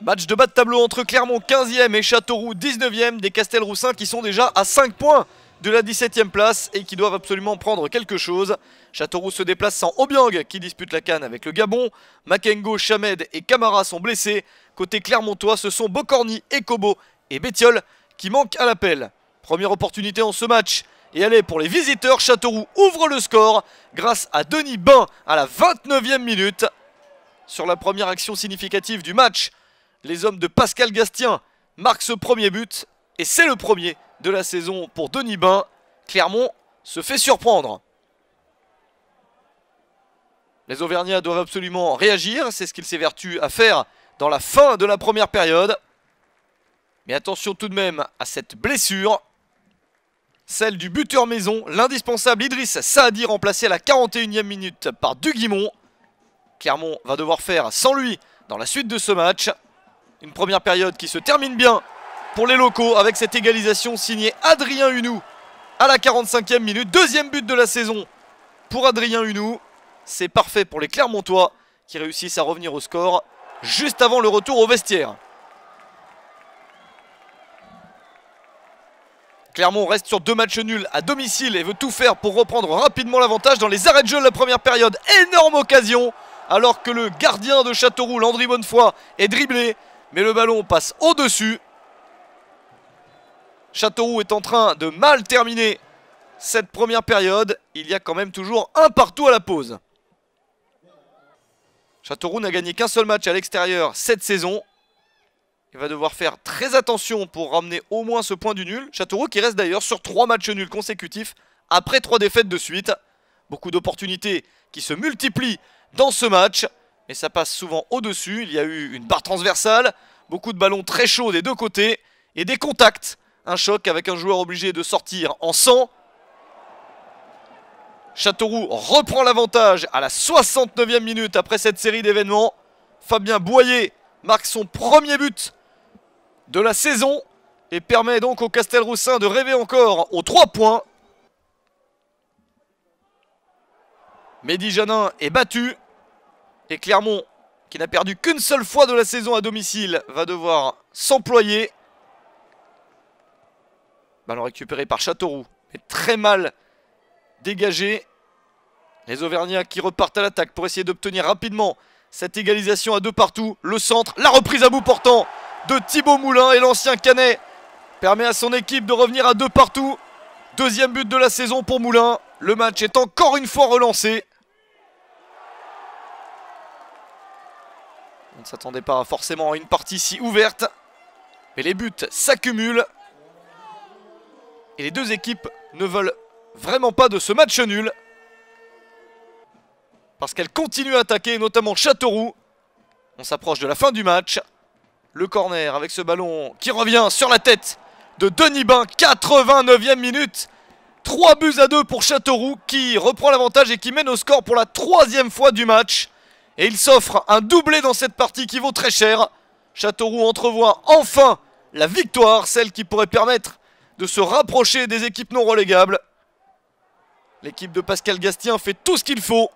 Match de bas de tableau entre Clermont 15e et Châteauroux 19e. Des Castelroussins qui sont déjà à 5 points de la 17e place et qui doivent absolument prendre quelque chose. Châteauroux se déplace sans Obiang qui dispute la canne avec le Gabon. Makengo, Chamed et Camara sont blessés. Côté Clermontois, ce sont Bocorni, Kobo et Bétiol qui manquent à l'appel. Première opportunité en ce match. Et allez, pour les visiteurs, Châteauroux ouvre le score grâce à Denis Bain à la 29e minute. Sur la première action significative du match, les hommes de Pascal Gastien marquent ce premier but. Et c'est le premier de la saison pour Denis Bain. Clermont se fait surprendre. Les Auvergnats doivent absolument réagir. C'est ce qu'ils s'évertuent à faire dans la fin de la première période. Mais attention tout de même à cette blessure. Celle du buteur maison, l'indispensable Idriss Saadi remplacé à la 41e minute par Duguimont. Clermont va devoir faire sans lui dans la suite de ce match. Une première période qui se termine bien pour les locaux avec cette égalisation signée Adrien Hunou à la 45e minute. Deuxième but de la saison pour Adrien Hunou. C'est parfait pour les Clermontois qui réussissent à revenir au score juste avant le retour au vestiaire. Clermont reste sur deux matchs nuls à domicile et veut tout faire pour reprendre rapidement l'avantage dans les arrêts de jeu de la première période. Énorme occasion alors que le gardien de Châteauroux, Landry Bonnefoy, est dribblé mais le ballon passe au-dessus. Châteauroux est en train de mal terminer cette première période. Il y a quand même toujours un partout à la pause. Châteauroux n'a gagné qu'un seul match à l'extérieur cette saison. Il va devoir faire très attention pour ramener au moins ce point du nul. Châteauroux qui reste d'ailleurs sur trois matchs nuls consécutifs après trois défaites de suite. Beaucoup d'opportunités qui se multiplient dans ce match. Et ça passe souvent au-dessus. Il y a eu une barre transversale, beaucoup de ballons très chauds des deux côtés et des contacts. Un choc avec un joueur obligé de sortir en sang. Châteauroux reprend l'avantage à la 69e minute après cette série d'événements. Fabien Boyer marque son premier but de la saison et permet donc au Castelroussin de rêver encore aux 3 points. Mehdi Janin est battu et Clermont, qui n'a perdu qu'une seule fois de la saison à domicile, va devoir s'employer. Ballon récupéré par Châteauroux. Mais très mal dégagé. Les Auvergnats qui repartent à l'attaque pour essayer d'obtenir rapidement cette égalisation à deux partout. Le centre, la reprise à bout portant de Thibaut Moulin et l'ancien Canet permet à son équipe de revenir à deux partout. Deuxième but de la saison pour Moulin. Le match est encore une fois relancé. s'attendait pas forcément à une partie si ouverte. Mais les buts s'accumulent. Et les deux équipes ne veulent vraiment pas de ce match nul. Parce qu'elles continuent à attaquer, notamment Châteauroux. On s'approche de la fin du match. Le corner avec ce ballon qui revient sur la tête de Denis Bain. 89e minute. 3 buts à 2 pour Châteauroux qui reprend l'avantage et qui mène au score pour la troisième fois du match. Et il s'offre un doublé dans cette partie qui vaut très cher. Châteauroux entrevoit enfin la victoire, celle qui pourrait permettre de se rapprocher des équipes non relégables. L'équipe de Pascal Gastien fait tout ce qu'il faut.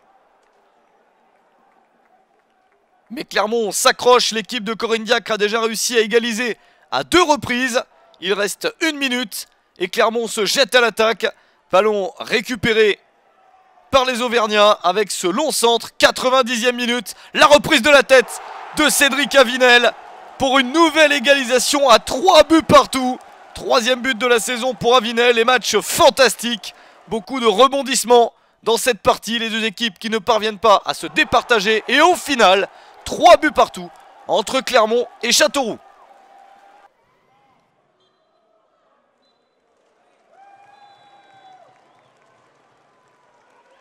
Mais Clermont s'accroche, l'équipe de Corinne Diacre a déjà réussi à égaliser à deux reprises. Il reste une minute et Clermont se jette à l'attaque. Ballon récupéré par les Auvergnats avec ce long centre. 90e minute, la reprise de la tête de Cédric Avinel pour une nouvelle égalisation à 3 buts partout. Troisième but de la saison pour Avinel Les matchs fantastiques. Beaucoup de rebondissements dans cette partie. Les deux équipes qui ne parviennent pas à se départager et au final, 3 buts partout entre Clermont et Châteauroux.